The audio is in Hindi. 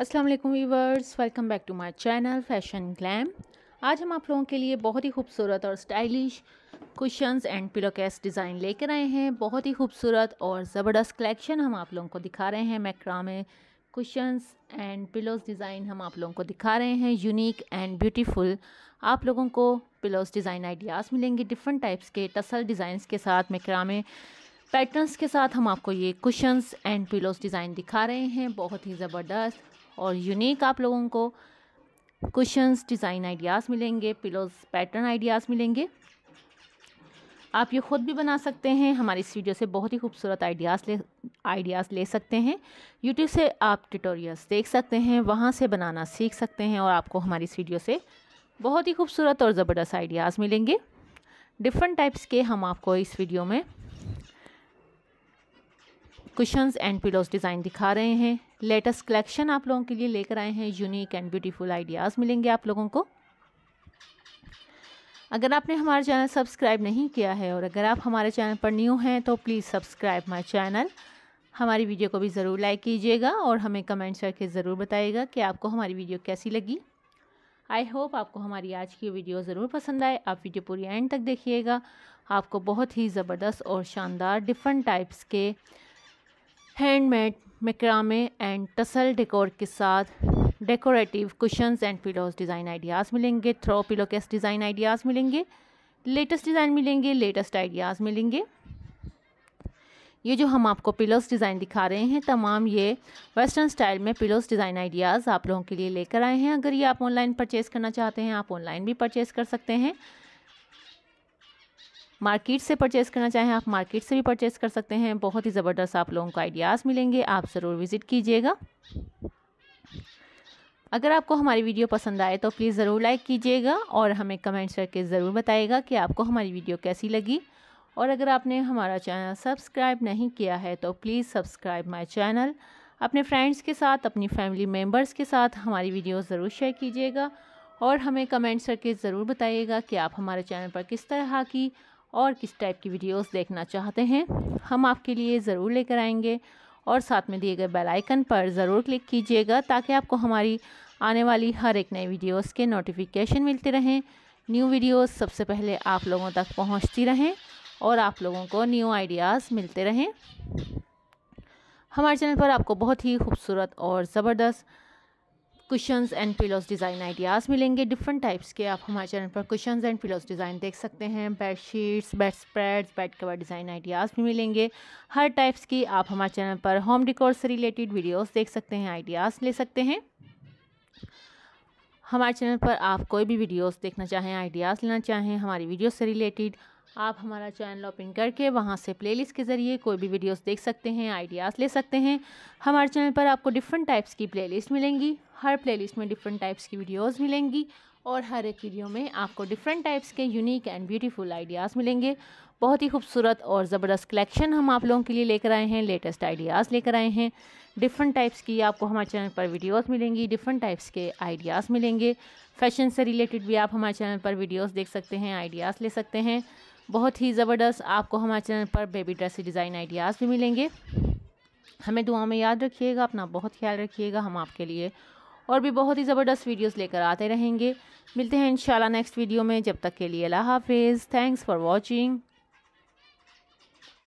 अस्सलाम वालेकुम viewers welcome back to my channel fashion glam आज हम आप लोगों के लिए बहुत ही खूबसूरत और stylish cushions and pillow case design लेकर आए हैं बहुत ही खूबसूरत और ज़बरदस्त कलेक्शन हम आप लोगों को दिखा रहे हैं macrame cushions and pillows design हम आप लोगों को दिखा रहे हैं यूनिक एंड ब्यूटीफुल आप लोगों को पिलोज डिज़ाइन आइडियाज़ मिलेंगे डिफरेंट टाइप्स के टसल डिज़ाइंस के साथ मैक्रामे में पैटर्न्स के साथ हम आपको ये कुशंस एंड पिलोज डिज़ाइन दिखा रहे हैं बहुत ही ज़बरदस्त और यूनिक आप लोगों को कुशंस डिज़ाइन आइडियाज़ मिलेंगे पिलोज पैटर्न आइडियाज़ मिलेंगे आप ये ख़ुद भी बना सकते हैं हमारी इस वीडियो से बहुत ही खूबसूरत आइडियाज़ ले आइडियाज़ ले सकते हैं यूट्यूब से आप ट्यूटोरियल्स देख सकते हैं वहाँ से बनाना सीख सकते हैं और आपको हमारी इस वीडियो से बहुत ही खूबसूरत और ज़बरदस्त आइडियाज़ मिलेंगे डिफरेंट टाइप्स के हम आपको इस वीडियो में कुशंस एंड पिलोज डिज़ाइन दिखा रहे हैं लेटेस्ट कलेक्शन आप लोगों के लिए लेकर आए हैं यूनिक एंड ब्यूटीफुल आइडियाज़ मिलेंगे आप लोगों को अगर आपने हमारा चैनल सब्सक्राइब नहीं किया है और अगर आप हमारे चैनल पर न्यू हैं तो प्लीज़ सब्सक्राइब माई चैनल हमारी वीडियो को भी ज़रूर लाइक कीजिएगा और हमें कमेंट्स करके ज़रूर बताइएगा कि आपको हमारी वीडियो कैसी लगी आई होप आपको हमारी आज की वीडियो ज़रूर पसंद आए आप वीडियो पूरी एंड तक देखिएगा आपको बहुत ही ज़बरदस्त और शानदार डिफरेंट टाइप्स के handmade macrame and tassel decor के साथ decorative cushions and pillows design ideas मिलेंगे throw pillow case design ideas मिलेंगे लेटेस्ट डिज़ाइन मिलेंगे लेटेस्ट आइडियाज़ मिलेंगे ये जो हम आपको पिलोस डिज़ाइन दिखा रहे हैं तमाम ये वेस्टर्न स्टाइल में पिलोस डिज़ाइन आइडियाज़ आप लोगों के लिए लेकर आए हैं अगर ये आप ऑनलाइन परचेज़ करना चाहते हैं आप ऑनलाइन भी परचेज़ कर सकते हैं मार्केट से परचेस करना चाहें आप मार्केट से भी परचेस कर सकते हैं बहुत ही ज़बरदस्त आप लोगों को आइडियाज़ मिलेंगे आप ज़रूर विज़िट कीजिएगा अगर आपको हमारी वीडियो पसंद आए तो प्लीज़ ज़रूर लाइक कीजिएगा और हमें कमेंट्स करके ज़रूर बताइएगा कि आपको हमारी वीडियो कैसी लगी और अगर आपने हमारा चैनल सब्सक्राइब नहीं किया है तो प्लीज़ सब्सक्राइब माई चैनल अपने फ्रेंड्स के साथ अपनी फैमिली मेम्बर्स के साथ हमारी वीडियो ज़रूर शेयर कीजिएगा और हमें कमेंट्स करके ज़रूर बताइएगा कि आप हमारे चैनल पर किस तरह की और किस टाइप की वीडियोस देखना चाहते हैं हम आपके लिए ज़रूर लेकर आएंगे और साथ में दिए गए बेल आइकन पर ज़रूर क्लिक कीजिएगा ताकि आपको हमारी आने वाली हर एक नई वीडियोस के नोटिफिकेशन मिलते रहें न्यू वीडियोस सबसे पहले आप लोगों तक पहुंचती रहें और आप लोगों को न्यू आइडियाज़ मिलते रहें हमारे चैनल पर आपको बहुत ही खूबसूरत और ज़बरदस्त cushions and pillows design ideas मिलेंगे डिफरेंट टाइप्स के आप हमारे चैनल पर क्वेश्चन एंड पिलोज डिज़ाइन देख सकते हैं bed sheets bedspreads bed cover design ideas भी मिलेंगे हर टाइप्स की आप हमारे चैनल पर होम डिकोर से रिलेटेड वीडियोस देख सकते हैं आइडियाज़ ले सकते हैं हमारे चैनल पर आप कोई भी वीडियोस देखना चाहें आइडियाज़ लेना चाहें हमारी वीडियो से रिलेटेड आप हमारा चैनल ओपन करके वहाँ से प्लेलिस्ट के ज़रिए कोई भी वीडियोस देख सकते हैं आइडियाज़ ले सकते हैं हमारे चैनल पर आपको डिफरेंट टाइप्स की प्ले मिलेंगी हर प्ले में डिफरेंट टाइप्स की वीडियोज़ मिलेंगी और हर एक वीडियो में आपको डिफरेंट टाइप्स के यूनिक एंड ब्यूटीफुल आइडियाज़ मिलेंगे बहुत ही खूबसूरत और ज़बरदस्त कलेक्शन हम आप लोगों के लिए लेकर आए हैं लेटेस्ट आइडियाज़ लेकर आए हैं डिफरेंट टाइप्स की आपको हमारे चैनल पर वीडियोस मिलेंगी डिफरेंट टाइप्स के आइडियाज़ मिलेंगे फैशन से रिलेटेड भी आप हमारे चैनल पर वीडियोस देख सकते हैं आइडियाज़ ले सकते हैं बहुत ही ज़बरदस्त आपको हमारे चैनल पर बेबी ड्रेस डिज़ाइन आइडियाज़ भी मिलेंगे हमें दुआ में याद रखिएगा अपना बहुत ख्याल रखिएगा हम आपके लिए और भी बहुत ही ज़बरदस्त वीडियोज़ लेकर आते रहेंगे मिलते हैं इंशाल्लाह नेक्स्ट वीडियो में जब तक के लिए अल्लाह हाफिज़ थैंक्स फॉर वॉचिंग